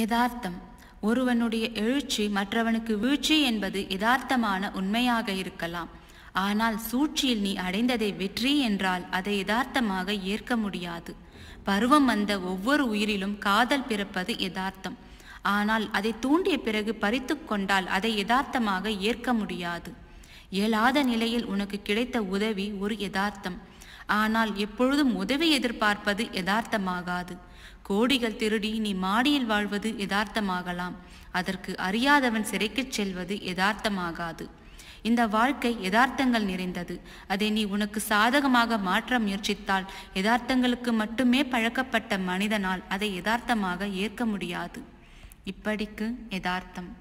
யதார்த்தம் ஒருவனுடைய எழுச்சி மற்றவனுக்கு வீழ்ச்சி என்பது யதார்த்தமான உண்மையாக இருக்கலாம் ஆனால் சூழ்ச்சியில் நீ அடைந்ததை வெற்றி என்றால் அதை யதார்த்தமாக ஏற்க முடியாது பருவம் வந்த ஒவ்வொரு உயிரிலும் காதல் பிறப்பது யதார்த்தம் ஆனால் அதை தூண்டிய பிறகு பறித்து கொண்டால் அதை யதார்த்தமாக ஏற்க முடியாது இயலாத நிலையில் உனக்கு கிடைத்த உதவி ஒரு யதார்த்தம் ஆனால் எப்பொழுதும் உதவி எதிர்பார்ப்பது யதார்த்தமாகாது கோடிகள் திருடி நீ மாடியில் வாழ்வது யதார்த்தமாகலாம் அதற்கு அறியாதவன் சிறைக்குச் செல்வது யதார்த்தமாகாது இந்த வாழ்க்கை யதார்த்தங்கள் நிறைந்தது அதை நீ உனக்கு சாதகமாக மாற்ற முயற்சித்தால் யதார்த்தங்களுக்கு மட்டுமே பழக்கப்பட்ட மனிதனால் அதை யதார்த்தமாக ஏற்க முடியாது இப்படிக்கு யதார்த்தம்